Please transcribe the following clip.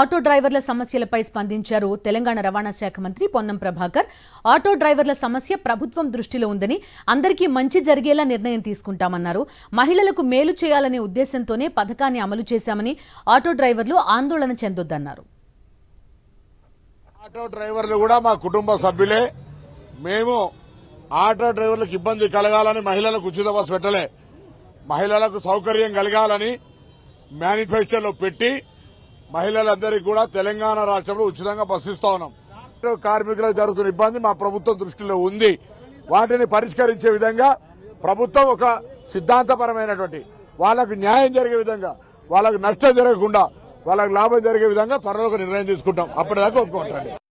auto డ్రైవర్ల సమస్యలపై స్పందించారు తెలంగాణ రవాణా శాఖ మంత్రి పొన్నం ప్రభాకర్ ఆటో డ్రైవర్ల సమస్య ప్రభుత్వం దృష్టిలో ఉందని అందరికీ మంచి జరిగేలా నిర్ణయం తీసుకుంటామన్నారు మహిళలకు మేలు చేయాలనే ఉద్దేశంతోనే పథకాన్ని అమలు చేశామని ఆటో డ్రైవర్లు ఆందోళన చెందొద్దన్నారు ఆటో డ్రైవర్లు కూడా మా కుటుంబ సభ్యులే మేము ఆటో డ్రైవర్లకు ఇబ్బంది కలగాలని మహిళలకు ఉచిత బస్సు పెట్టలే మహిళలకు సౌకర్యం కలగాలని మేనిఫెస్టోలో పెట్టి మహిళలందరికీ కూడా తెలంగాణ రాష్ట్రంలో ఉచితంగా ఇస్తా ఉన్నాం కార్మికులకు జరుగుతున్న ఇబ్బంది మా ప్రభుత్వం దృష్టిలో ఉంది వాటిని పరిష్కరించే విధంగా ప్రభుత్వం ఒక సిద్ధాంతపరమైనటువంటి వాళ్ళకు న్యాయం జరిగే విధంగా వాళ్ళకు నష్టం జరగకుండా వాళ్ళకు లాభం జరిగే విధంగా త్వరలో ఒక నిర్ణయం తీసుకుంటాం అప్పటిదాకా ఒప్పుకుంటాం